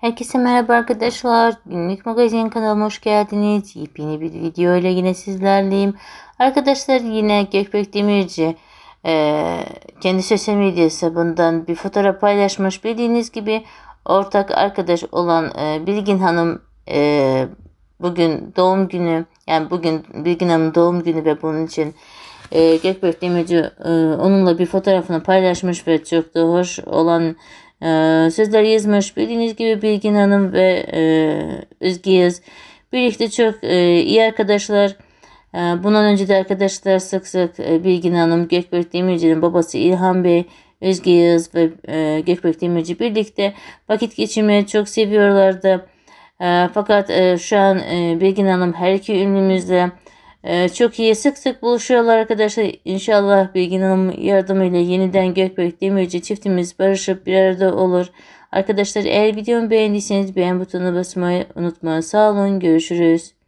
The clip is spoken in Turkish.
Herkese merhaba arkadaşlar. Günlük magazin kanalıma hoş geldiniz. Yepyeni bir video ile yine sizlerleyim. Arkadaşlar yine Gökbek Demirci e, kendi sosyal medya hesabından bir fotoğraf paylaşmış. Bildiğiniz gibi ortak arkadaş olan e, Bilgin Hanım e, bugün doğum günü yani bugün Bilgin Hanım doğum günü ve bunun için e, Gökbek Demirci e, onunla bir fotoğrafını paylaşmış ve çok da hoş olan ee, sizler İzmir bildiğiniz gibi Bilgin Hanım ve e, Üzgeyiz. Birlikte çok e, iyi arkadaşlar. E, bundan önce de arkadaşlar sık sık e, Bilgin Hanım, Gökberk Demirci'nin babası İlhan Bey, Özge Yağız ve e, Gökberk Demirci birlikte vakit geçirmeyi çok seviyorlardı. E, fakat e, şu an e, Bilgin Hanım her iki ünlümüzle ee, çok iyi. Sık sık buluşuyorlar arkadaşlar. İnşallah Bilgin Hanım yardımıyla yeniden Gökbek Demirci çiftimiz barışıp bir arada olur. Arkadaşlar eğer videomu beğendiyseniz beğen butonuna basmayı unutmayın. Sağ olun. Görüşürüz.